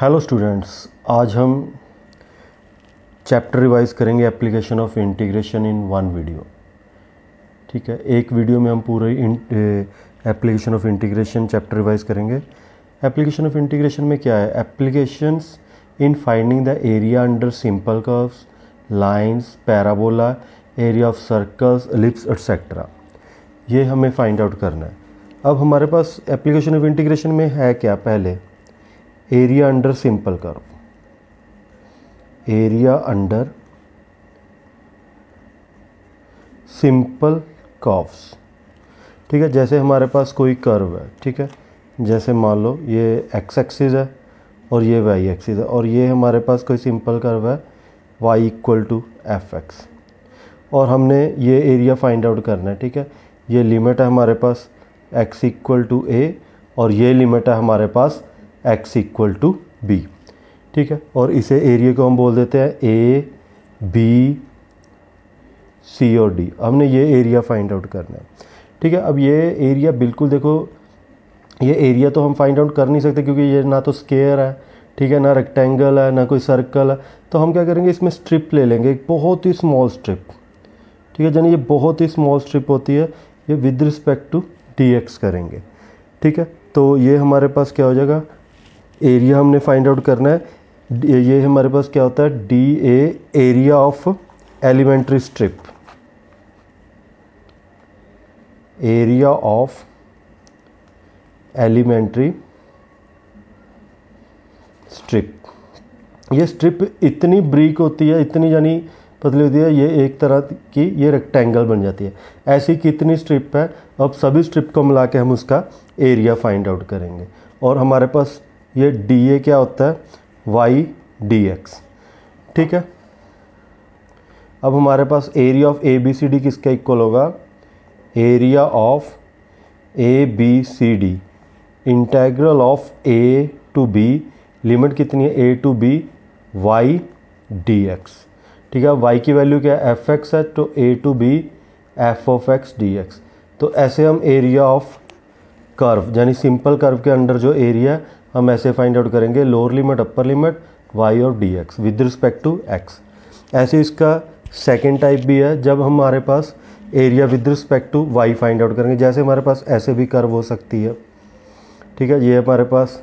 hello students आज हम chapter revise करेंगे application of integration in one video ठीक है एक वीडियो में हम पूरे application of integration chapter revise करेंगे एप्लीकेशन ऑफ इंटीग्रेशन में क्या है applications in finding the area under simple curves lines parabola area of circles ellipse etcetera ये हमें फाइंड आउट करना है अब हमारे पास एप्लीकेशन ऑफ इंटीग्रेशन में है क्या पहले area under simple curve area under simple curves ठीक है जैसे हमारे पास कोई कर्व है ठीक है जैसे मान लो ये एक्स एक्सिस है और ये वाई एक्सिस है और ये हमारे पास कोई सिंपल कर्व है y equal to f x और हमने ये एरिया फाइंड आउट करना है ठीक है ये लिमिट है हमारे पास एक्स इक्वल टू ए और ये लिमिट है हमारे पास एक्स इक्वल टू बी ठीक है और इसे एरिया को हम बोल देते हैं ए बी सी और डी हमने ये एरिया फाइंड आउट करना है ठीक है अब ये एरिया बिल्कुल देखो ये एरिया तो हम फाइंड आउट कर नहीं सकते क्योंकि ये ना तो स्केयर है ठीक है ना रेक्टेंगल है ना कोई सर्कल है तो हम क्या करेंगे इसमें स्ट्रिप ले लेंगे एक बहुत ही स्मॉल स्ट्रिप ठीक है यानी ये बहुत ही स्मॉल स्ट्रिप होती है ये विद रिस्पेक्ट टू डी करेंगे ठीक है तो ये हमारे पास क्या हो जाएगा एरिया हमने फाइंड आउट करना है ये हमारे पास क्या होता है d A area of elementary strip area of elementary strip ये स्ट्रिप इतनी ब्रीक होती है इतनी यानी पतली होती है ये एक तरह की ये रेक्टेंगल बन जाती है ऐसी कितनी स्ट्रिप है अब सभी स्ट्रिप को मिला के हम उसका एरिया फाइंड आउट करेंगे और हमारे पास ये डी ए क्या होता है वाई डी एक्स ठीक है अब हमारे पास area of A B C D किसका इक्वल होगा area of A B C D integral of a to b limit कितनी है a to b y d x ठीक है वाई की वैल्यू क्या है एफ एक्स है तो a to b f of x d x तो ऐसे हम एरिया ऑफ कर्व यानी सिंपल कर्व के अंडर जो एरिया है हम ऐसे फाइंड आउट करेंगे lower limit upper limit y और d x with respect to x ऐसे इसका सेकेंड टाइप भी है जब हमारे पास area with respect to y find out करेंगे जैसे हमारे पास ऐसे भी कर्व हो सकती है ठीक है ये हमारे पास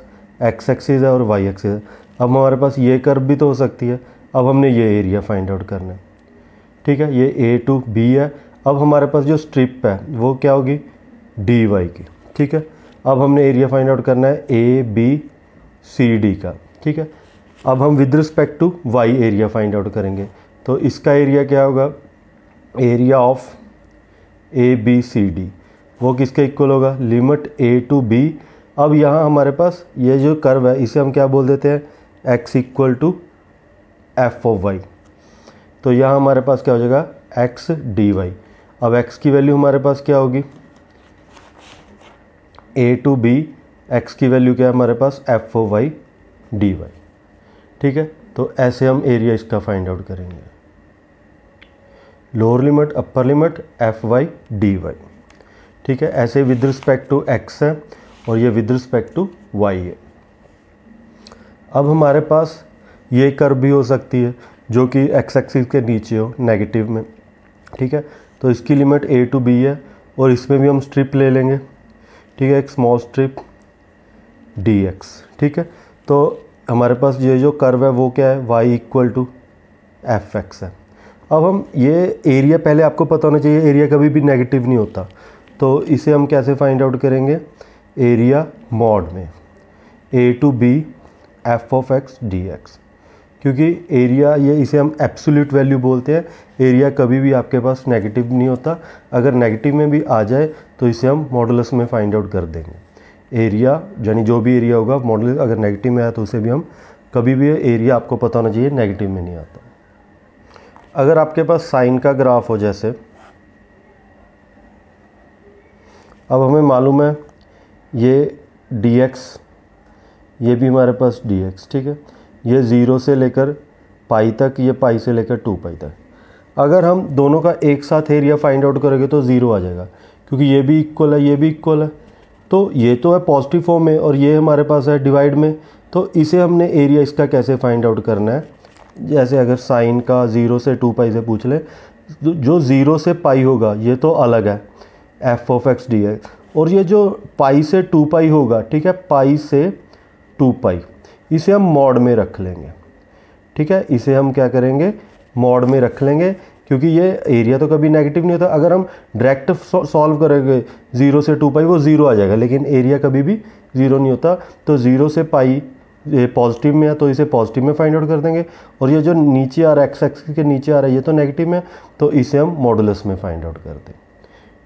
एक्स एक्सिस है और वाई एक्सिस है अब हमारे पास ये कर्व भी तो हो सकती है अब हमने ये एरिया फाइंड आउट करना है ठीक है ये ए टू बी है अब हमारे पास जो स्ट्रिप है वो क्या होगी डी वाई की ठीक है अब हमने एरिया फाइंड आउट करना है ए बी सी डी का ठीक है अब हम with respect to y area find out करेंगे तो इसका एरिया क्या होगा area of A B C D वो किसके इक्वल होगा लिमिट ए टू बी अब यहाँ हमारे पास ये जो कर्व है इसे हम क्या बोल देते हैं x equal to f of y तो यहाँ हमारे पास क्या हो जाएगा एक्स डी वाई अब एक्स की वैल्यू हमारे पास क्या होगी ए टू बी एक्स की वैल्यू क्या है हमारे पास f of y d y ठीक है तो ऐसे हम एरिया इसका फाइंड आउट करेंगे lower limit upper limit f y d y ठीक है ऐसे विद रिस्पेक्ट टू एक्स है और ये विद रिस्पेक्ट टू वाई है अब हमारे पास ये कर भी हो सकती है जो कि एक्स एक्सिस के नीचे हो नेगेटिव में ठीक है तो इसकी लिमिट ए टू बी है और इसमें भी हम स्ट्रिप ले लेंगे ठीक है एक स्मॉल स्ट्रिप डी एक्स ठीक है तो हमारे पास ये जो कर्व है वो क्या है y equal to f x है अब हम ये एरिया पहले आपको पता होना चाहिए एरिया कभी भी नेगेटिव नहीं होता तो इसे हम कैसे फाइंड आउट करेंगे एरिया मॉड में a to b f of x d x क्योंकि एरिया ये इसे हम एब्सोल्यूट वैल्यू बोलते हैं एरिया कभी भी आपके पास नेगेटिव नहीं होता अगर नेगेटिव में भी आ जाए तो इसे हम मॉडलस में फाइंड आउट कर देंगे एरिया यानी जो भी एरिया होगा मॉडल अगर नेगेटिव में आया तो उसे भी हम कभी भी एरिया आपको पता होना चाहिए नेगेटिव में नहीं आता अगर आपके पास साइन का ग्राफ हो जैसे अब हमें मालूम है ये डी एक्स ये भी हमारे पास डी एक्स ठीक है ये ज़ीरो से लेकर पाई तक ये पाई से लेकर टू पाई तक अगर हम दोनों का एक साथ एरिया फाइंड आउट करेंगे तो ज़ीरो आ जाएगा क्योंकि ये भी इक्वल है ये भी इक्वल है तो ये तो है पॉजिटिव फॉर्म में और ये हमारे पास है डिवाइड में तो इसे हमने एरिया इसका कैसे फाइंड आउट करना है जैसे अगर साइन का ज़ीरो से टू पाई से पूछ ले जो ज़ीरो से पाई होगा ये तो अलग है एफ ऑफ एक्स डी और ये जो पाई से टू पाई होगा ठीक है पाई से टू पाई इसे हम मॉड में रख लेंगे ठीक है इसे हम क्या करेंगे मॉड में रख लेंगे क्योंकि ये एरिया तो कभी नेगेटिव नहीं होता अगर हम डायरेक्ट सॉल्व करेंगे ज़ीरो से टू पाई वो ज़ीरो आ जाएगा लेकिन एरिया कभी भी ज़ीरो नहीं होता तो ज़ीरो से पाई ये पॉजिटिव में है तो इसे पॉजिटिव में फाइंड आउट कर देंगे और ये जो नीचे आ रहा है एक्स एक्स के नीचे आ रहा है ये तो नेगेटिव में तो इसे हम मॉडुलस में फाइंड आउट कर दें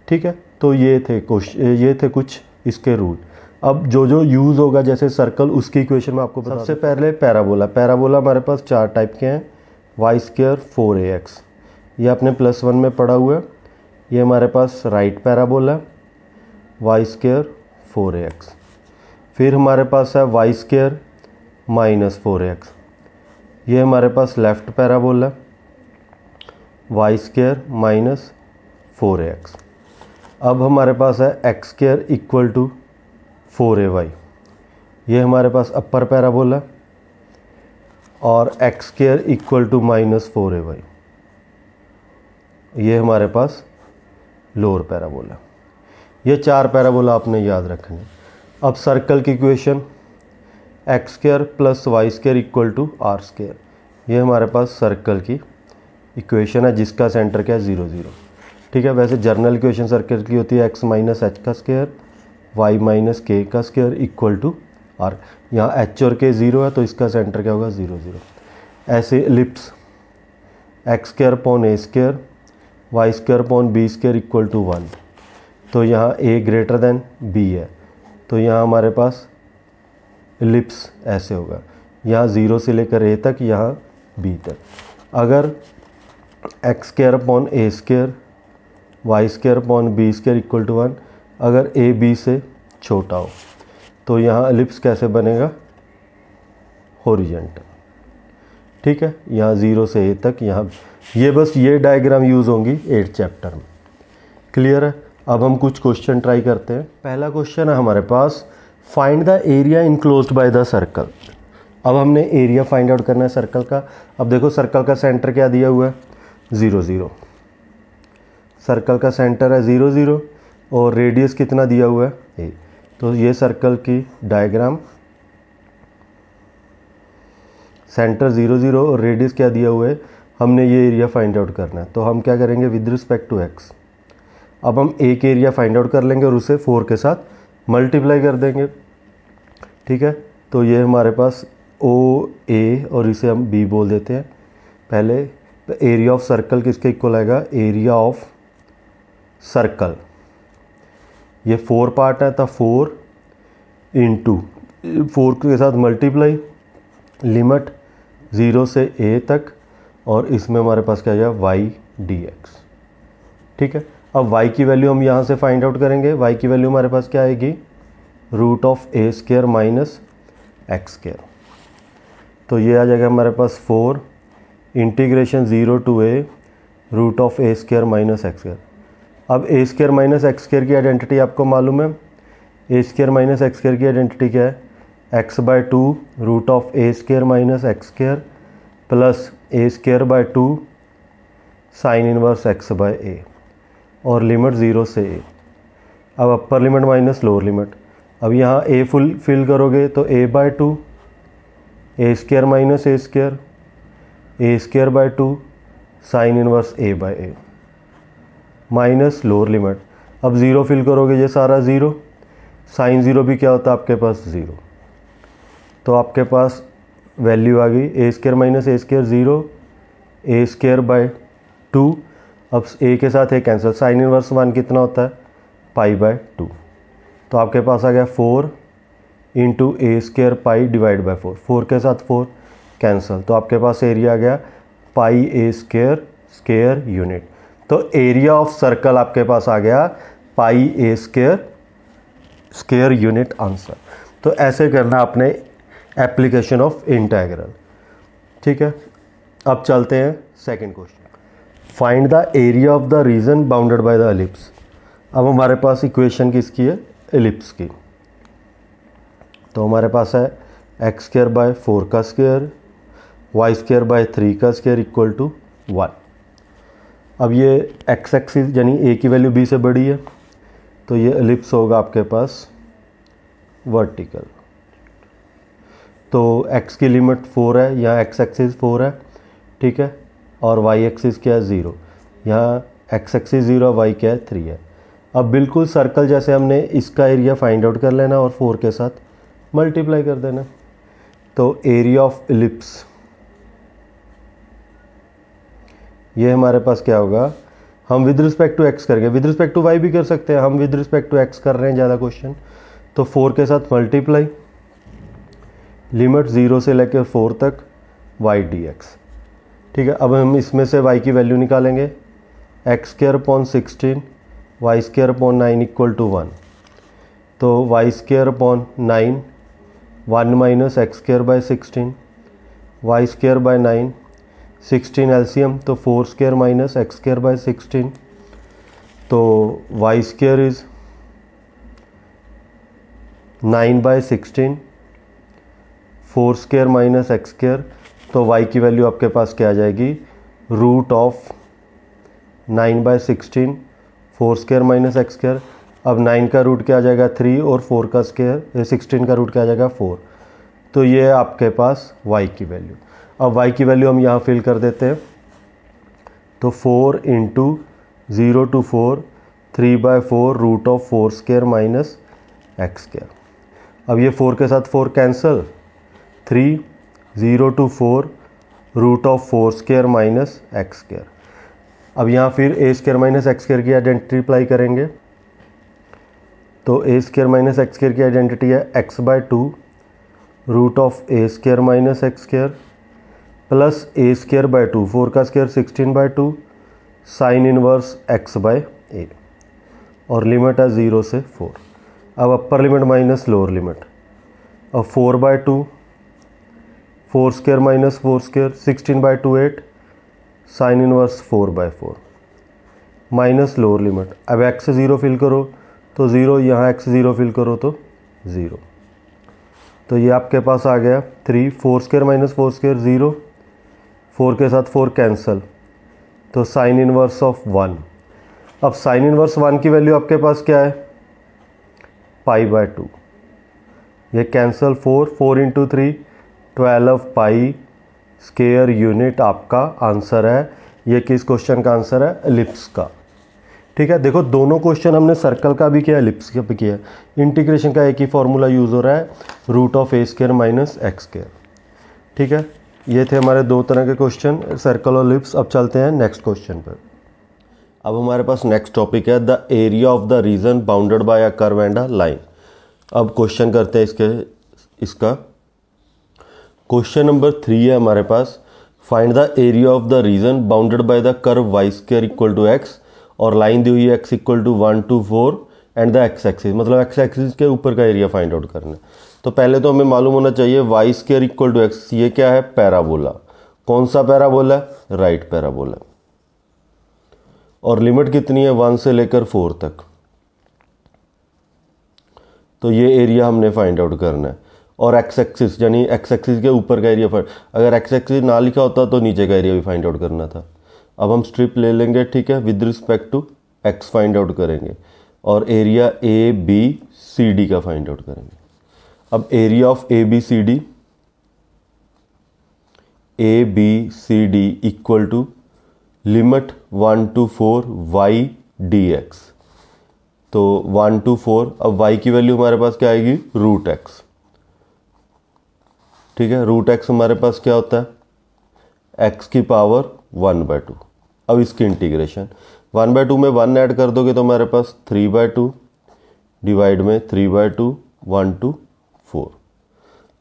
ठीक है तो ये थे क्वेश्चन ये थे कुछ इसके रूल अब जो जो यूज़ होगा जैसे सर्कल उसकी इक्वेशन में आपको सबसे पहले पैराबोला पैराबोला हमारे पास चार टाइप के हैं y square four a x ये आपने प्लस वन में पढ़ा हुआ है ये हमारे पास right parabola y square four a x फिर हमारे पास है y square minus four x ये हमारे पास left parabola y square minus four x अब हमारे पास है x square equal to four a y ये हमारे पास अपर पैराबोला और x square equal to minus four a y ये हमारे पास लोअर पैराबोला ये चार पैराबोला आपने याद रखने अब सर्कल की equation x square plus y square equal to r square ये हमारे पास सर्कल की इक्वेशन है जिसका सेंटर क्या है ज़ीरो ज़ीरो ठीक है वैसे जर्नल इक्वेशन सर्कल की होती है एक्स माइनस एच का स्केयर वाई माइनस के का स्क्वायर इक्वल टू आर यहाँ एच और के ज़ीरो है तो इसका सेंटर क्या होगा zero zero ellipse x square upon a square y square upon b square equal to one तो यहाँ ए ग्रेटर देन बी है तो यहाँ हमारे पास लिप्स ऐसे होगा यहाँ ज़ीरो से लेकर ए तक यहाँ बी तक अगर x square upon a square y square upon b square equal to one अगर ए बी से छोटा हो तो यहाँ एलिप्स कैसे बनेगा होरिजेंटल ठीक है यहाँ ज़ीरो से ए तक यहाँ ये बस ये डायग्राम यूज़ होंगी एट चैप्टर में क्लियर है अब हम कुछ क्वेश्चन ट्राई करते हैं पहला क्वेश्चन है हमारे पास find the area enclose by the circle अब हमने एरिया फाइंड आउट करना है सर्कल का अब देखो सर्कल का सेंटर क्या दिया हुआ है ज़ीरो ज़ीरो सर्कल का सेंटर है ज़ीरो ज़ीरो और रेडियस कितना दिया हुआ है ए तो ये सर्कल की डायग्राम सेंटर ज़ीरो ज़ीरो और रेडियस क्या दिया हुआ है हमने ये एरिया फाइंड आउट करना है तो हम क्या करेंगे विद रिस्पेक्ट टू एक्स अब हम एक एरिया फाइंड आउट कर लेंगे और उसे फोर के साथ मल्टीप्लाई कर देंगे ठीक है तो ये हमारे पास ओ ए और इसे हम बी बोल देते हैं पहले एरिया ऑफ सर्कल किसके इक्वल आएगा एरिया ऑफ सर्कल ये फोर पार्ट है तो फोर इंटू फोर के साथ मल्टीप्लाई लिमिट ज़ीरो से ए तक और इसमें हमारे पास क्या आ जाएगा वाई डी एक्स ठीक है अब y की वैल्यू हम यहाँ से फाइंड आउट करेंगे y की वैल्यू हमारे पास क्या आएगी root of a square minus x square तो ये आ जाएगा हमारे पास four integration zero to a root of a square minus x square अब a square minus x square की आइडेंटिटी आपको मालूम है a square minus x square की आइडेंटिटी क्या है x by two root of a square minus x square plus a square by two sine inverse x by a और limit zero से a अब upper limit minus lower limit अब यहाँ a full fill करोगे तो a by two a square minus a square a square by two sine inverse a by a minus lower limit अब zero fill करोगे ये सारा zero sine zero भी क्या होता है आपके पास ज़ीरो तो आपके पास वैल्यू आ गई a square minus a square zero a square by two अब ए के साथ a cancel sine inverse one कितना होता है पाई बाय टू तो आपके पास आ गया four into a square pi divide by four four के साथ फोर कैंसिल तो आपके पास एरिया आ गया pi a square square unit तो एरिया ऑफ सर्कल आपके पास आ गया pi a square square unit answer तो ऐसे करना आपने एप्लीकेशन ऑफ इंटाइग्रल ठीक है अब चलते हैं second question find the area of the region bounded by the ellipse अब हमारे पास इक्वेशन किसकी है एलिप्स की तो हमारे पास है एक्स स्केयर बाय फोर का square y square by three का स्केयर इक्वल टू वन अब ये एक्स एक्सिस यानी ए की वैल्यू बी से बड़ी है तो ये एलिप्स होगा आपके पास वर्टिकल तो एक्स की लिमिट फोर है यहाँ एक्स एक्सिस फोर है ठीक है और वाई एक्सिस क्या है ज़ीरो यहाँ एक्स एक्सिस ज़ीरो है वाई क्या है थ्री है अब बिल्कुल सर्कल जैसे हमने इसका एरिया फाइंड आउट कर लेना और फोर के साथ मल्टीप्लाई कर देना तो एरिया ऑफ एलिप्स ये हमारे पास क्या होगा हम विद रिस्पेक्ट टू एक्स करके विद रिस्पेक्ट टू वाई भी कर सकते हैं हम विद रिस्पेक्ट टू एक्स कर रहे हैं ज़्यादा क्वेश्चन तो फोर के साथ मल्टीप्लाई लिमिट ज़ीरो से लेकर फोर तक वाई डी एक्स ठीक है अब हम इसमें से वाई की वैल्यू निकालेंगे x square upon sixteen y square upon nine equal to one तो y square upon nine one minus x square by sixteen y square by nine sixteen LCM तो four square minus x square by sixteen तो y square is nine by sixteen four square minus x square तो y की value आपके पास क्या आ जाएगी root of nine by sixteen four square minus x square अब नाइन का रूट क्या आ जाएगा थ्री और फोर का स्केयर सिक्सटीन का रूट क्या आ जाएगा फोर तो ये आपके पास वाई की वैल्यू अब y की वैल्यू हम यहाँ फिल कर देते हैं तो four into zero to four three by four root of four square minus x square अब ये फोर के साथ four cancel three zero to four root of four square minus x square अब यहाँ फिर a square minus x square की identity apply करेंगे तो a square minus x square की आइडेंटिटी है x by two root of a square minus x square plus a square by two four का square sixteen by two sine inverse x by a और limit है zero से four अब upper limit minus lower limit अब four by two four square minus four square sixteen by two eight sine inverse four by four minus lower limit अब x से zero fill करो तो zero यहाँ x zero fill करो तो zero तो ये आपके पास आ गया three four square minus four square zero four के साथ फोर कैंसिल तो साइन इनवर्स ऑफ वन अब साइन इनवर्स वन की वैल्यू आपके पास क्या है पाई बाय टू ये cancel four four into three twelve pi square unit आपका आंसर है ये किस क्वेश्चन का आंसर है एलिप्स का ठीक है देखो दोनों क्वेश्चन हमने सर्कल का भी किया एलिप्स का भी किया इंटीग्रेशन का एक ही फॉर्मूला यूज़ हो रहा है root of a square minus x square ठीक है ये थे हमारे दो तरह के क्वेश्चन सर्कल और लिप्स अब चलते हैं नेक्स्ट क्वेश्चन पर अब हमारे पास नेक्स्ट टॉपिक है the area of the region bounded by a curve and a line अब क्वेश्चन करते हैं इसके इसका क्वेश्चन नंबर थ्री है हमारे पास find the area of the region bounded by the curve y square equal to x और line दी हुई है x equal to one two four and the x axis मतलब एक्स एक्सिस के ऊपर का एरिया फाइंड आउट करना है तो पहले तो हमें मालूम होना चाहिए y square equal to x ये क्या है पैराबोला कौन सा पैराबोला है राइट पैराबोला और लिमिट कितनी है वन से लेकर फोर तक तो ये एरिया हमने फाइंड आउट करना है और एक्स एक्सिस यानी एक्स एक्सिस के ऊपर का एरिया फाइंड अगर एक्स एक्सिस ना लिखा होता तो नीचे का एरिया भी फाइंड आउट करना था अब हम स्ट्रिप ले लेंगे ठीक है with respect to x find out करेंगे और area A B C D का फाइंड आउट करेंगे अब area of A B C D A B C D equal to limit one two four y d x तो one two four अब y की value हमारे पास क्या आएगी रूट एक्स ठीक है रूट एक्स हमारे पास क्या होता है एक्स की पावर वन बाय टू अब इसकी इंटीग्रेशन वन बाय टू में वन ऐड कर दोगे तो हमारे पास थ्री बाय टू डिवाइड में three by two one two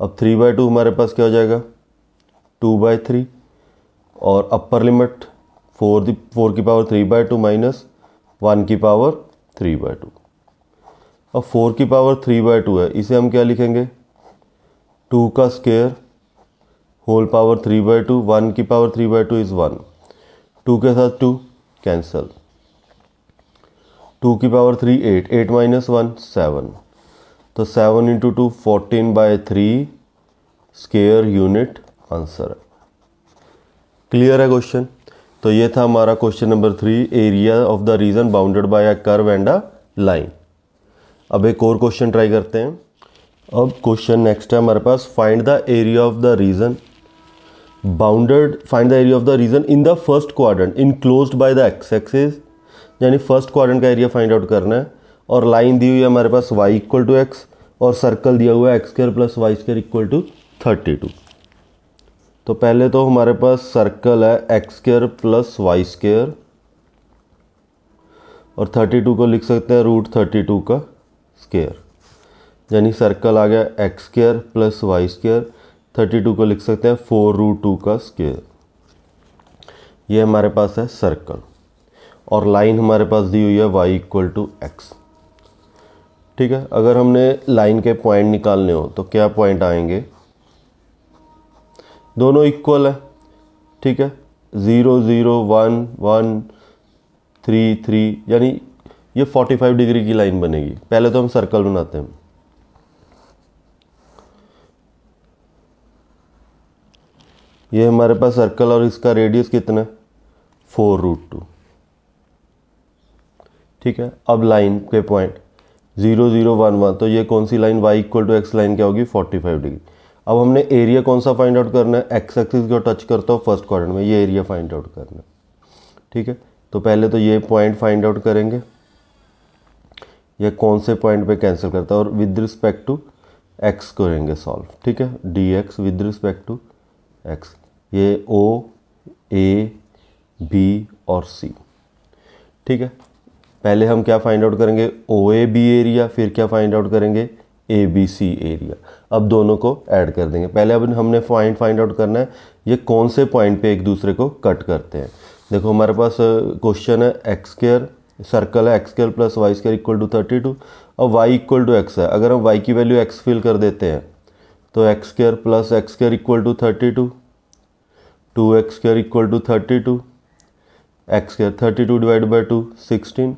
अब थ्री बाई टू हमारे पास क्या हो जाएगा टू बाई थ्री और upper limit four the four की power three by two minus one की पावर थ्री बाई टू अब फोर की पावर थ्री बाई टू है इसे हम क्या लिखेंगे टू का square whole power three by two one की power three by two is one two के साथ टू कैंसल टू की power three eight eight minus one seven तो seven into two fourteen by three square unit answer है clear है question तो ये था हमारा question number three area of the region bounded by a curve and a line अब एक और क्वेश्चन ट्राई करते हैं अब क्वेश्चन नेक्स्ट है हमारे पास find the area of the region bounded find the area of the region in the first quadrant enclosed by the x axis यानी फर्स्ट क्वाड्रेंट का एरिया फाइंड आउट करना है और लाइन दी हुई है हमारे पास वाई इक्वल टू एक्स और सर्कल दिया हुआ है x square plus y square equal to thirty two तो पहले तो हमारे पास सर्कल है x square plus y square और थर्टी टू को लिख सकते हैं रूट थर्टी टू का स्केयर यानी सर्कल आ गया x square plus y square thirty two को लिख सकते हैं फोर रूट टू का स्केयर ये हमारे पास है सर्कल और लाइन हमारे पास दी हुई है वाई इक्वल टू एक्स ठीक है अगर हमने लाइन के पॉइंट निकालने हो तो क्या पॉइंट आएंगे दोनों इक्वल है ठीक है zero zero one one three three यानी ये फोर्टी फाइव डिग्री की लाइन बनेगी पहले तो हम सर्कल बनाते हैं ये हमारे पास सर्कल और इसका रेडियस कितना है फोर रूट टू ठीक है अब लाइन के point zero zero one one तो ये कौन सी line y equal to x line क्या होगी फोर्टी फाइव डिग्री अब हमने एरिया कौन सा फाइंड आउट करना है एक्स एक्सिस को टच करता हूँ फर्स्ट क्वार्टर में ये एरिया फाइंड आउट करना ठीक है तो पहले तो ये पॉइंट फाइंड आउट करेंगे ये कौन से पॉइंट पे कैंसिल करता है और विद रिस्पेक्ट टू एक्स करेंगे सॉल्व ठीक है d x with respect to x ये ओ ए बी और सी ठीक है पहले हम क्या फाइंड आउट करेंगे ओ ए बी एरिया फिर क्या फाइंड आउट करेंगे ए बी सी एरिया अब दोनों को ऐड कर देंगे पहले अब हमने पॉइंट फाइंड आउट करना है ये कौन से पॉइंट पे एक दूसरे को कट करते हैं देखो हमारे पास क्वेश्चन है एक्स केयर सर्कल है x square plus y square equal to thirty two अब वाई इक्वल टू एक्स है अगर हम वाई की वैल्यू एक्स फिल कर देते हैं तो x square plus x square equal to thirty two two x square equal to thirty two x square thirty two divide by two sixteen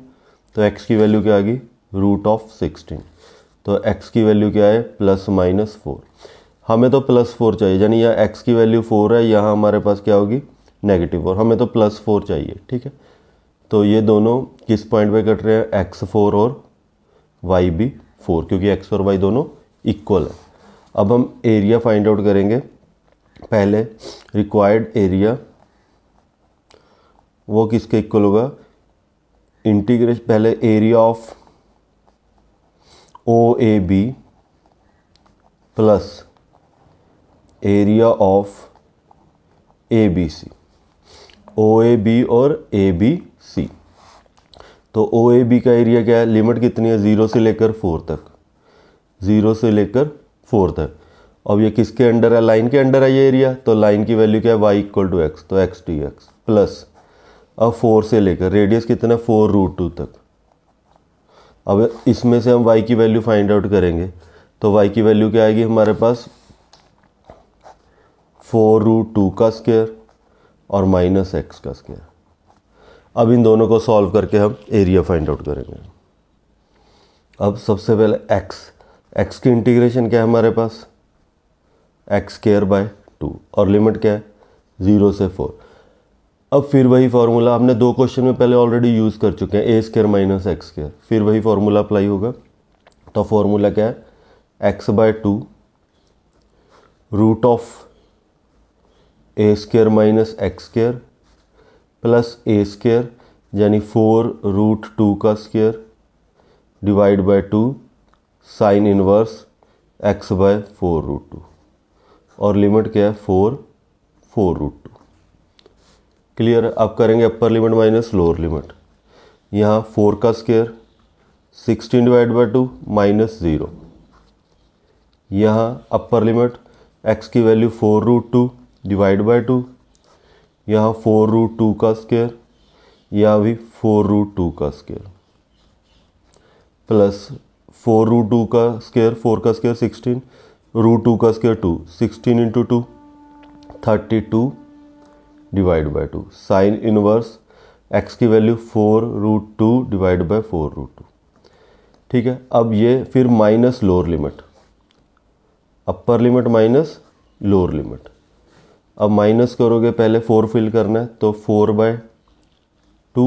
तो x की वैल्यू क्या आ गई रूट ऑफ सिक्सटीन तो एक्स की वैल्यू क्या है plus minus four हमें तो प्लस फोर चाहिए यानी यहाँ एक्स की वैल्यू फोर है यहाँ हमारे पास क्या होगी नेगेटिव और हमें तो प्लस फोर चाहिए ठीक है तो ये दोनों किस पॉइंट पे कट रहे हैं एक्स फोर और वाई भी फोर क्योंकि एक्स और वाई दोनों इक्वल है अब हम एरिया फाइंड आउट करेंगे पहले रिक्वायर्ड एरिया वो किसके इक्वल होगा इंटीग्रेशन पहले area of O A B plus area of A B C O A B और ए बी सी तो ओ ए बी का एरिया क्या है लिमिट कितनी है ज़ीरो से लेकर फोर तक ज़ीरो से लेकर फोर तक अब ये किसके अंडर है लाइन के अंडर है ये एरिया तो लाइन की वैल्यू क्या है वाई इक्वल टू एक्स तो एक्स टू एक्स प्लस अब फोर से लेकर रेडियस कितना फोर रूट टू तक अब इसमें से हम y की वैल्यू फाइंड आउट करेंगे तो y की वैल्यू क्या आएगी हमारे पास फोर रूट टू का स्क्वेयर और माइनस एक्स का स्क्वेयर अब इन दोनों को सॉल्व करके हम एरिया फाइंड आउट करेंगे अब सबसे पहले x x की इंटीग्रेशन क्या है हमारे पास एक्स स्केयर बाय टू और लिमिट क्या है ज़ीरो से फोर अब फिर वही फार्मूला हमने दो क्वेश्चन में पहले ऑलरेडी यूज़ कर चुके हैं a square minus x square फिर वही फार्मूला अप्लाई होगा तो फार्मूला क्या है x by two root of a square minus x square plus a square यानी फोर रूट टू का square divide by two sine inverse x by four root two और limit क्या है four four root clear आप करेंगे upper limit minus lower limit यहाँ four का square sixteen divide by two minus zero यहाँ upper limit x की value four root two divide by two यहाँ फोर रूट टू का स्केयर यहाँ भी फोर रूट टू का square plus four root two का स्केयर फोर का square sixteen root two का square two sixteen into two thirty two divide by two sine inverse x की value four root two divide by four root two ठीक है अब ये फिर minus lower limit upper limit minus lower limit अब minus करोगे पहले four fill करना है तो फोर बाय टू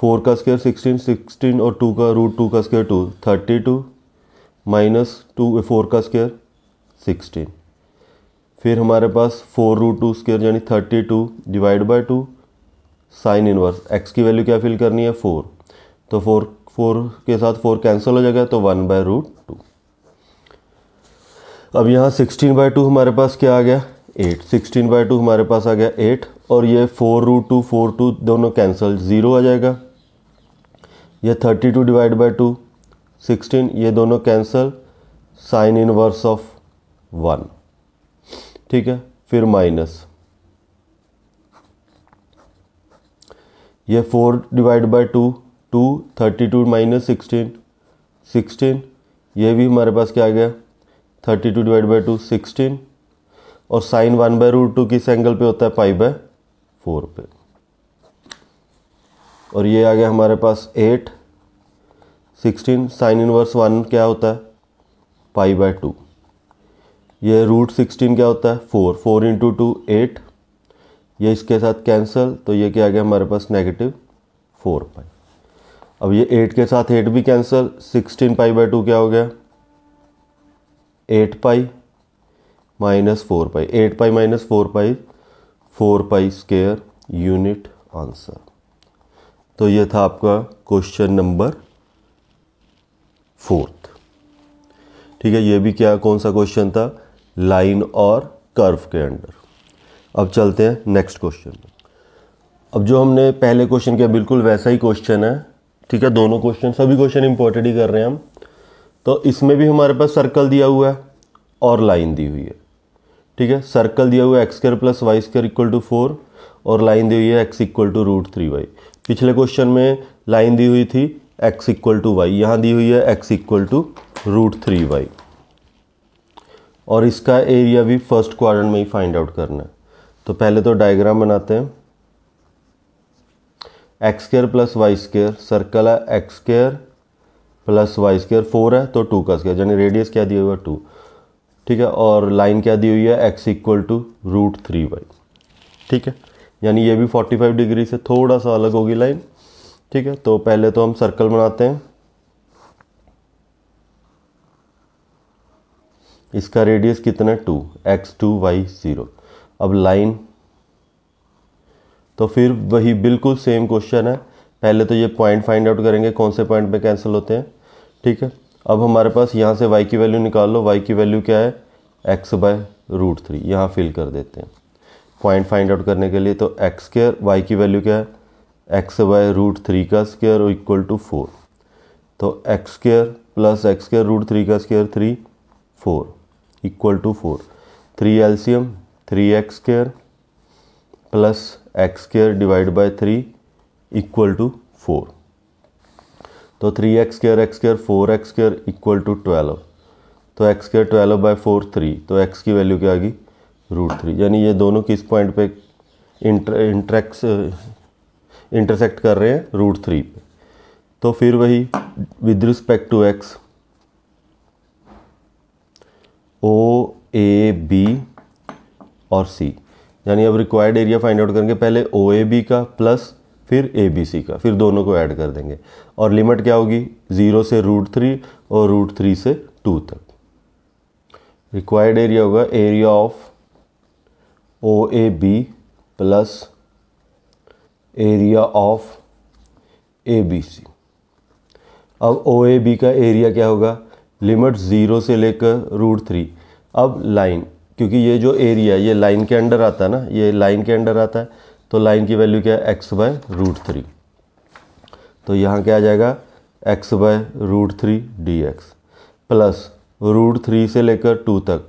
फोर का स्केयर सिक्सटीन सिक्सटीन और टू का रूट टू का square two thirty two minus two four का स्केयर सिक्सटीन फिर हमारे पास फोर रूट टू स्केयर यानी thirty two divide by two sine inverse x की वैल्यू क्या फिल करनी है फोर तो फोर फोर के साथ फोर कैंसिल हो जाएगा तो वन बाय रूट टू अब यहाँ सिक्सटीन बाय टू हमारे पास क्या आ गया एट सिक्सटीन बाय टू हमारे पास आ गया एट और ये four root two four two दोनों कैंसिल ज़ीरो आ जाएगा ये thirty two divide by two sixteen ये दोनों cancel sine inverse of one ठीक है फिर माइनस ये four divide by two two thirty two minus sixteen sixteen ये भी हमारे पास क्या आ गया thirty two divide by two sixteen और sine one by root two किस एंगल पे होता है पाई बाय फोर पे और ये आ गया हमारे पास eight sixteen sine inverse one क्या होता है पाई बाय टू ये रूट सिक्सटीन क्या होता है four four into two eight ये इसके साथ कैंसिल तो ये क्या आ गया हमारे पास नेगेटिव फोर पाई अब ये एट के साथ एट भी cancel sixteen pi by two क्या हो गया eight pi minus four pi eight pi minus four pi four pi square unit answer तो ये था आपका क्वेश्चन नंबर फोर्थ ठीक है ये भी क्या कौन सा क्वेश्चन था लाइन और कर्व के अंडर अब चलते हैं नेक्स्ट क्वेश्चन अब जो हमने पहले क्वेश्चन किया बिल्कुल वैसा ही क्वेश्चन है ठीक है दोनों क्वेश्चन सभी क्वेश्चन इंपॉर्टेंट ही कर रहे हैं हम तो इसमें भी हमारे पास सर्कल दिया हुआ है और लाइन दी हुई है ठीक है सर्कल दिया हुआ है x x square plus y square equal to four और लाइन दी हुई है x equal to root three y पिछले क्वेश्चन में लाइन दी हुई थी एक्स इक्वल टू वाई यहाँ दी हुई है x equal to root three y और इसका एरिया भी फर्स्ट क्वाड्रेंट में ही फाइंड आउट करना है तो पहले तो डायग्राम बनाते हैं x square plus y square circle है x square plus y square four है तो टू का स्केयर यानी रेडियस क्या दिया हुआ टू ठीक है और लाइन क्या दी हुई है x equal to root three y ठीक है यानी ये भी फोर्टी फाइव डिग्री से थोड़ा सा अलग होगी लाइन ठीक है तो पहले तो हम सर्कल बनाते हैं इसका रेडियस कितना two x two y zero अब लाइन तो फिर वही बिल्कुल सेम क्वेश्चन है पहले तो ये पॉइंट फाइंड आउट करेंगे कौन से पॉइंट पे कैंसिल होते हैं ठीक है अब हमारे पास यहाँ से y की वैल्यू निकाल लो y की वैल्यू क्या है x बाय रूट थ्री यहाँ फिल कर देते हैं पॉइंट फाइंड आउट करने के लिए तो एक्स स्केयर वाई की वैल्यू क्या है एक्स बाय रूट थ्री का स्केयर इक्वल टू फोर तो x square plus x square root three का square three four equal to four three LCM three x square plus x square divide by three equal to four तो three x square x square four x square equal to twelve तो x square twelve by four three तो x की value क्या आ गई root three यानी ये दोनों किस पॉइंट पे इंटर इंटरेक्स इंटरसेक्ट कर रहे हैं रूट थ्री पे तो फिर वही with respect to x O A B और सी यानी अब रिक्वायर्ड एरिया फाइंड आउट करेंगे पहले ओ ए बी का प्लस फिर ए बी सी का फिर दोनों को ऐड कर देंगे और लिमिट क्या होगी ज़ीरो से रूट थ्री और रूट थ्री से टू तक रिक्वायर्ड एरिया होगा area of O A B plus area of A B C अब ओ ए बी का एरिया क्या होगा लिमिट ज़ीरो से लेकर रूट थ्री अब लाइन क्योंकि ये जो एरिया ये लाइन के अंडर आता है ना ये लाइन के अंडर आता है तो लाइन की वैल्यू क्या है एक्स बाय रूट थ्री तो यहाँ क्या आ जाएगा x by root three d x plus root three से लेकर टू तक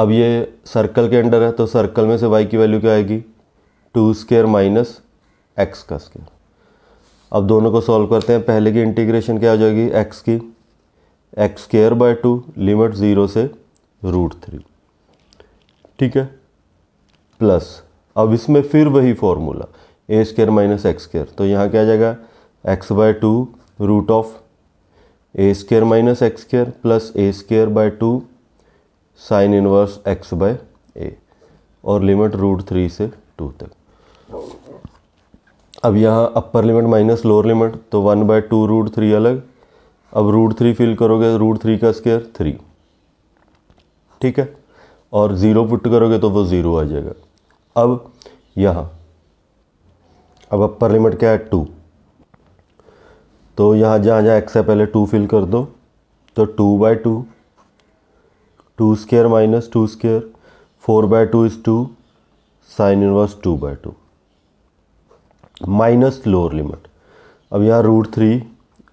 अब ये सर्कल के अंडर है तो सर्कल में से वाई की वैल्यू क्या आएगी टू स्केयर माइनस एक्स का स्केयर अब दोनों को सॉल्व करते हैं पहले की इंटीग्रेशन क्या हो जाएगी एक्स की x square by two limit zero से रूट थ्री ठीक है प्लस अब इसमें फिर वही formula a square minus x square तो यहाँ क्या आ जाएगा x by two root of a square minus x square plus a square by two sine inverse x by a और लिमिट रूट थ्री से टू तक अब यहाँ upper limit minus lower limit तो one by two root three अलग अब root three fill करोगे root three का स्केयर थ्री ठीक है और ज़ीरो पुट करोगे तो वो ज़ीरो आ जाएगा अब यहाँ अब अपर लिमिट क्या है टू तो यहाँ जहाँ जहाँ एक्स है पहले टू फिल कर दो तो two by two two square minus two square four by two is two sine inverse two by two minus lower limit अब यहाँ root three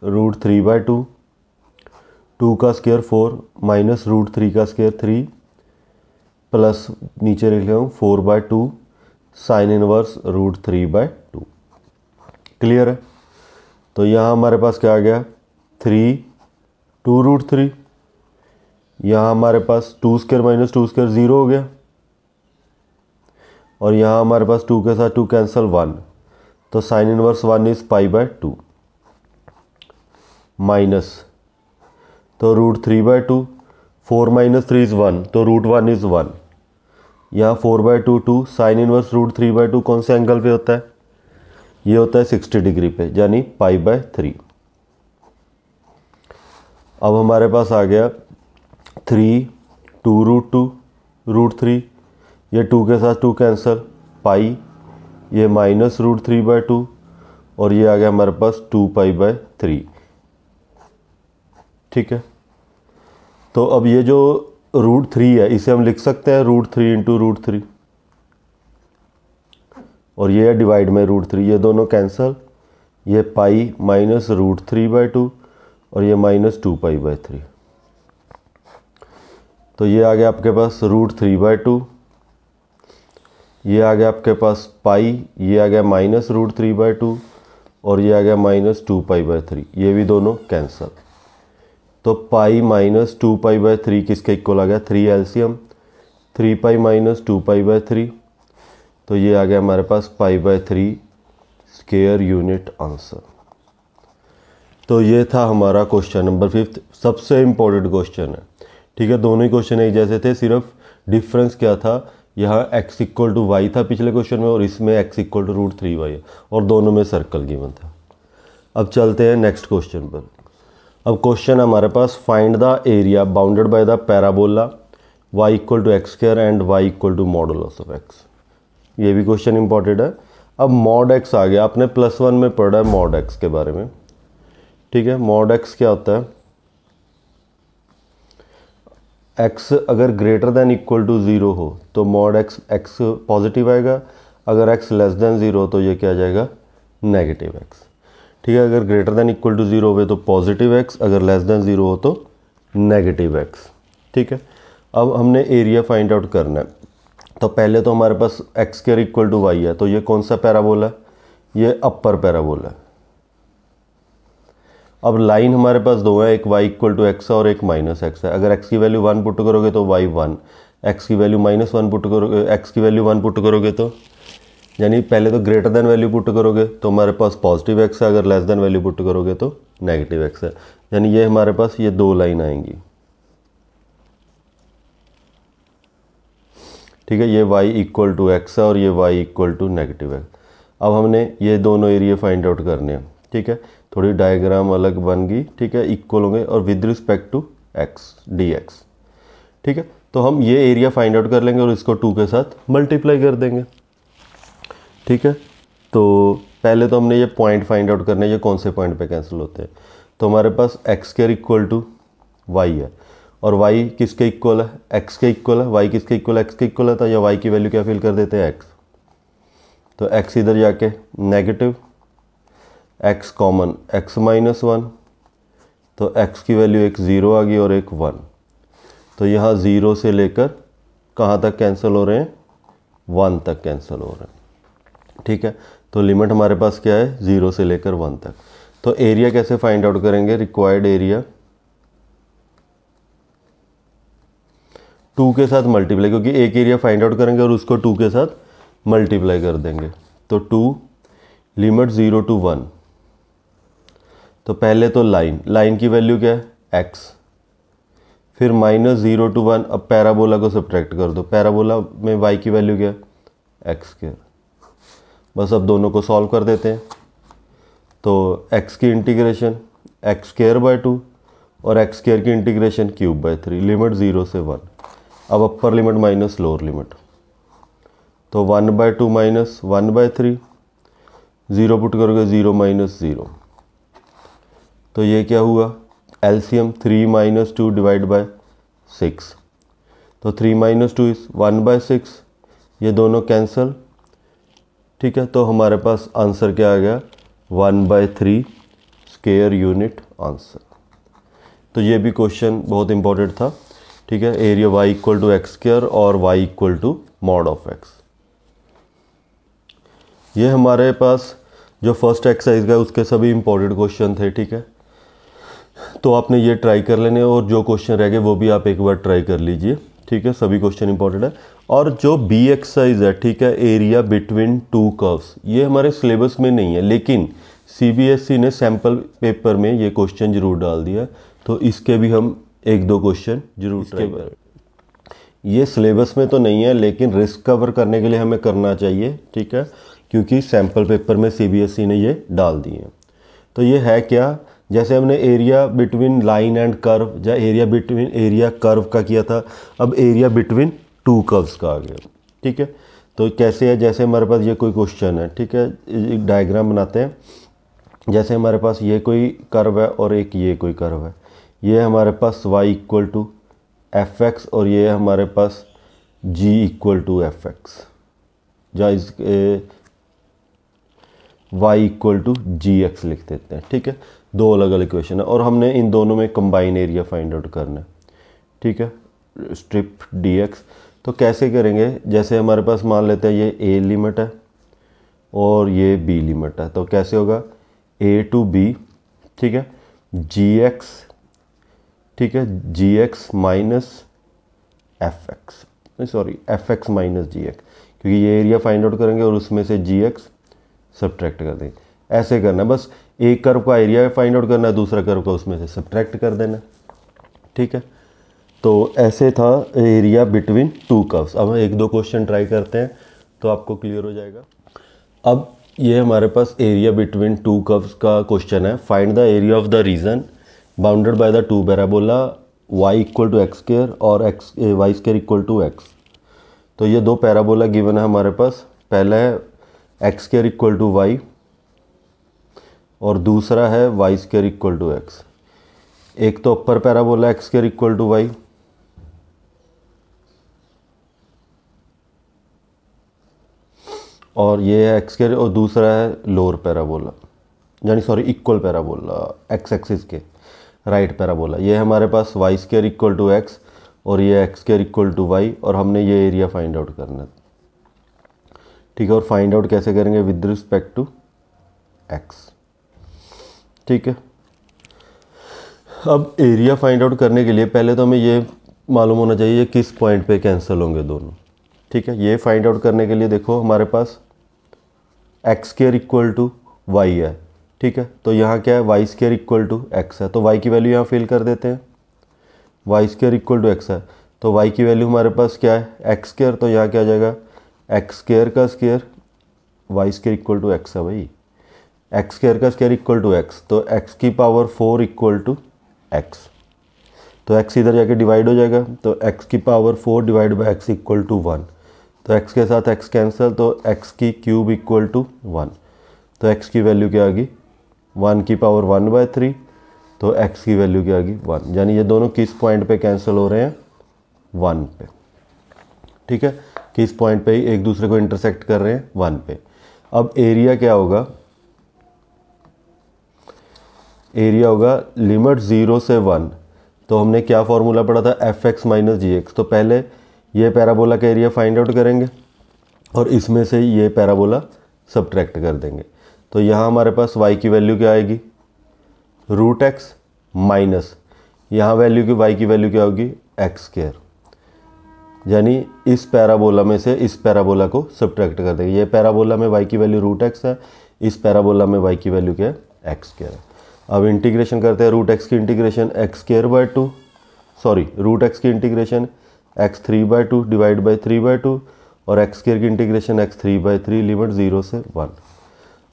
root three by two two का square four minus root three का square three plus नीचे लिख लिया हूँ four by two sine inverse root three by two clear है तो यहाँ हमारे पास क्या आ गया थ्री टू रूट थ्री यहाँ हमारे पास two square minus two square zero हो गया और यहाँ हमारे पास टू के साथ टू कैंसल वन तो sine inverse one is pi by two minus तो root three by two four minus three is one तो रूट वन इज़ वन यहाँ four by two two sine inverse root three by two कौन से angle पे होता है ये होता है सिक्सटी डिग्री पे यानी पाई बाय थ्री अब हमारे पास आ गया three two root two root three ये टू के साथ टू कैंसल पाई ये minus root three by two और ये आ गया हमारे पास टू पाई बाय थ्री ठीक है तो अब ये जो रूट थ्री है इसे हम लिख सकते हैं root three into root three और ये है डिवाइड में रूट थ्री ये दोनों कैंसल ये pi minus root three by two और ये minus two pi by three तो ये आ गया आपके पास रूट थ्री बाई टू ये आ गया आपके पास पाई ये आ गया minus root three by two और ये आ गया minus two pi by three ये भी दोनों कैंसल तो pi minus two pi by three किसके इक्वल आ गया three LCM three pi minus two pi by three तो ये आ गया हमारे पास pi by three square unit answer तो ये था हमारा क्वेश्चन नंबर फिफ्थ सबसे इम्पोर्टेंट क्वेश्चन है ठीक है दोनों ही क्वेश्चन एक जैसे थे सिर्फ डिफरेंस क्या था यहाँ एक्स इक्वल टू वाई था पिछले क्वेश्चन में और इसमें x equal to root three y है और दोनों में सर्कल गिवन था अब चलते हैं नेक्स्ट क्वेश्चन पर अब क्वेश्चन है हमारे पास find the area bounded by the parabola y equal to x square and y equal to modulus of x ये भी क्वेश्चन इंपॉर्टेंट है अब मॉड एक्स आ गया आपने प्लस वन में पढ़ा है मॉड एक्स के बारे में ठीक है मॉड एक्स क्या होता है एक्स अगर greater than equal to zero हो तो मॉड एक्स एक्स पॉजिटिव आएगा अगर एक्स लेस देन ज़ीरो हो तो ये क्या आ जाएगा नेगेटिव एक्स ठीक है अगर greater than equal to zero हो तो पॉजिटिव एक्स अगर लेस देन ज़ीरो हो तो नेगेटिव एक्स ठीक है अब हमने एरिया फाइंड आउट करना है तो पहले तो हमारे पास x square equal to y है तो ये कौन सा पैराबोला है ये अपर पैराबोला है अब लाइन हमारे पास दो है एक वाई इक्वल टू एक्स और एक माइनस एक्स है अगर एक्स की वैल्यू वन पुट करोगे तो वाई वन एक्स की वैल्यू माइनस वन पुट करोगे एक्स की वैल्यू वन पुट करोगे तो यानी पहले तो ग्रेटर देन वैल्यू पुट करोगे तो हमारे पास पॉजिटिव एक्स है अगर लेस देन वैल्यू पुट करोगे तो नेगेटिव एक्स है यानी ये हमारे पास ये दो लाइन आएंगी ठीक है ये वाई इक्वल टू एक्स है और ये y equal to negative x अब हमने ये दोनों एरिया फाइंड आउट करने हैं ठीक है थोड़ी डायग्राम अलग बन गई ठीक है इक्वल होंगे और with respect to x d ठीक है तो हम ये एरिया फाइंड आउट कर लेंगे और इसको टू के साथ मल्टीप्लाई कर देंगे ठीक है तो पहले तो हमने ये पॉइंट फाइंड आउट करने ये कौन से पॉइंट पे कैंसिल होते हैं तो हमारे पास x square equal to y है और वाई किसके इक्वल है एक्स के इक्वल है वाई किसके इक्वल एक्स के इक्वल है तो या वाई की वैल्यू क्या फिल कर देते हैं एक्स तो एक्स इधर जाके negative x common x minus one तो एक्स की वैल्यू एक ज़ीरो आ गई और एक वन तो यहाँ ज़ीरो से लेकर कहाँ तक कैंसिल हो रहे हैं वन तक कैंसिल हो रहे हैं ठीक है तो लिमिट हमारे पास क्या है ज़ीरो से लेकर वन तक तो एरिया कैसे फाइंड आउट करेंगे रिक्वायर्ड एरिया टू के साथ मल्टीप्लाई क्योंकि एक एरिया फाइंड आउट करेंगे और उसको टू के साथ मल्टीप्लाई कर देंगे तो two limit zero two one तो पहले तो लाइन लाइन की वैल्यू क्या है एक्स फिर माइनस ज़ीरो टू वन अब पैराबोला को सब्ट्रैक्ट कर दो पैराबोला में वाई की वैल्यू क्या है एक्स स्क्र बस अब दोनों को सॉल्व कर देते हैं तो एक्स की integration x square by two और एक्स स्केयर की integration cube by three limit zero से वन अब upper limit minus lower limit तो one by two minus one by three zero put करोगे ज़ीरो माइनस ज़ीरो तो ये क्या हुआ L C M three minus two divide by six तो three minus two is one by six ये दोनों cancel ठीक है तो हमारे पास आंसर क्या आ गया one by three square unit answer तो ये भी क्वेश्चन बहुत इंपॉर्टेंट था ठीक है area y equal to x square और y equal to mod of x ये हमारे पास जो फर्स्ट एक्सरसाइज का उसके सभी इंपॉर्टेंट क्वेश्चन थे ठीक है तो आपने ये ट्राई कर लेने और जो क्वेश्चन रह गए वो भी आप एक बार ट्राई कर लीजिए ठीक है सभी क्वेश्चन इंपॉर्टेंट है और जो बी एक्सरसाइज है ठीक है एरिया बिटवीन टू कर्व्स ये हमारे सिलेबस में नहीं है लेकिन सीबीएसई e ने सैम्पल पेपर में ये क्वेश्चन जरूर डाल दिया तो इसके भी हम एक दो क्वेश्चन जरूर ये सिलेबस में तो नहीं है लेकिन रिस्क कवर करने के लिए हमें करना चाहिए ठीक है क्योंकि सैम्पल पेपर में सीबीएसई e ने ये डाल दिए तो ये है क्या जैसे हमने area between line and curve या एरिया बिटवीन एरिया कर्व का किया था अब एरिया बिटवीन टू कर्व्स का आ गया ठीक है तो कैसे है जैसे हमारे पास ये कोई क्वेश्चन है ठीक है डायग्राम बनाते हैं जैसे हमारे पास ये कोई कर्व है और एक ये कोई कर्व है ये हमारे पास y equal to f x और ये हमारे पास g equal to f x या इस y equal to g x लिख देते हैं ठीक है दो अलग अलग इक्वेशन है और हमने इन दोनों में कंबाइन एरिया फाइंड आउट करना है ठीक है स्ट्रिप डी एक्स तो कैसे करेंगे जैसे हमारे पास मान लेते हैं ये ए लिमिट है और ये बी लिमिट है तो कैसे होगा ए टू बी ठीक है जी एक्स ठीक है g x minus f x sorry f x minus g x क्योंकि ये एरिया फाइंड आउट करेंगे और उसमें से जी एक्स सब्ट्रैक्ट कर दें ऐसे करना बस एक कर्व का एरिया फाइंड आउट करना दूसरा कर्व का उसमें से सब्ट्रैक्ट कर देना ठीक है तो ऐसे था एरिया बिटवीन टू कर्व्स अब हम एक दो क्वेश्चन ट्राई करते हैं तो आपको क्लियर हो जाएगा अब ये हमारे पास एरिया बिटवीन टू कर्व्स का क्वेश्चन है find the area of the region bounded by the two parabola y equal to x square और x y square equal to x तो ये दो पैराबोला गिवन है हमारे पास पहला है x square equal to y और दूसरा है y square equal to x एक तो upper parabola x square equal to y और ये है एक्स केयर और दूसरा है लोअर पैराबोला यानी sorry equal parabola x axis के राइट पैराबोला ये हमारे पास y square equal to x और ये x square equal to y और हमने ये एरिया फाइंड आउट करना था ठीक है और फाइंड आउट कैसे करेंगे विद रिस्पेक्ट टू एक्स ठीक है अब एरिया फाइंड आउट करने के लिए पहले तो हमें ये मालूम होना चाहिए किस पॉइंट पे कैंसिल होंगे दोनों ठीक है ये फाइंड आउट करने के लिए देखो हमारे पास x square equal to y है ठीक है तो यहाँ क्या है y square equal to x है तो वाई की वैल्यू यहाँ फिल कर देते हैं y square equal to x है तो वाई की वैल्यू हमारे पास क्या है एक्स स्केयर तो यहाँ क्या आ जाएगा एक्स स्केयर का square y square equal to x है भाई एक्स स्केयर का स्केयर इक्वल टू एक्स तो एक्स की power four equal to x तो एक्स इधर जाके डिवाइड हो जाएगा तो एक्स की power four divide by x equal to one तो एक्स के साथ एक्स कैंसिल तो एक्स की क्यूब इक्वल टू वन तो एक्स की वैल्यू क्या आ गई वन की पावर वन बाय थ्री तो एक्स की वैल्यू क्या आ गई वन यानी ये दोनों किस पॉइंट पे कैंसिल हो रहे हैं वन पे ठीक है किस पॉइंट पे एक दूसरे को इंटरसेक्ट कर रहे हैं वन पे अब एरिया क्या होगा एरिया होगा लिमिट ज़ीरो से वन तो हमने क्या फॉर्मूला पढ़ा था f x minus g x तो पहले ये पैराबोला का एरिया फाइंड आउट करेंगे और इसमें से ये पैराबोला सब्ट्रैक्ट कर देंगे तो यहाँ हमारे पास वाई की वैल्यू क्या आएगी रूट एक्स माइनस यहाँ वैल्यू की वाई की वैल्यू क्या होगी एक्स स्केयर यानी इस पैराबोला में से इस पैराबोला को सब्ट्रैक्ट कर देंगे ये पैराबोला में वाई की वैल्यू रूट एक्स है इस पैराबोला में वाई की वैल्यू क्या है एक्स केयर है अब इंटीग्रेशन करते हैं रूट एक्स की integration x square by two sorry root x की integration x three by two divide by three by two और एक्स केयर की integration x three by three limit zero से one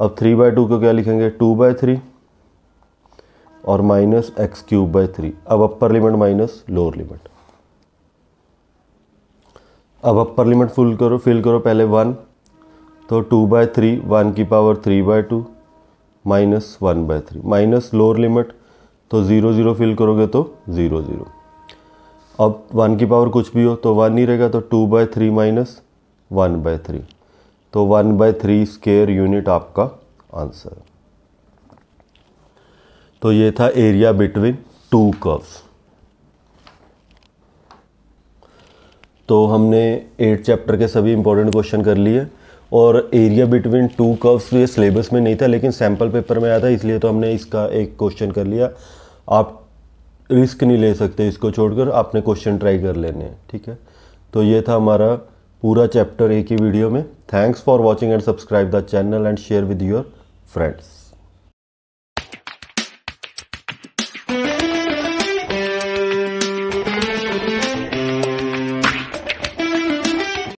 अब three by two को क्या लिखेंगे two by three और minus x cube by three अब upper limit minus lower limit अब अपर लिमिट फुल करो फिल करो पहले वन तो टू बाय थ्री वन की power three by two minus one by three minus lower limit तो zero zero fill करोगे तो ज़ीरो ज़ीरो अब वन की पावर कुछ भी हो तो वन ही रहेगा तो two by three minus one by three तो one by three square unit आपका आंसर तो ये था एरिया बिटवीन टू कर्व्स तो हमने एट चैप्टर के सभी इंपॉर्टेंट क्वेश्चन कर लिए और एरिया बिटवीन टू कर्व्स ये सिलेबस में नहीं था लेकिन सैम्पल पेपर में आया था इसलिए तो हमने इसका एक क्वेश्चन कर लिया आप रिस्क नहीं ले सकते इसको छोड़कर आपने क्वेश्चन ट्राई कर लेने हैं ठीक है तो ये था हमारा पूरा चैप्टर एक ही वीडियो में thanks for watching and subscribe the channel and share with your friends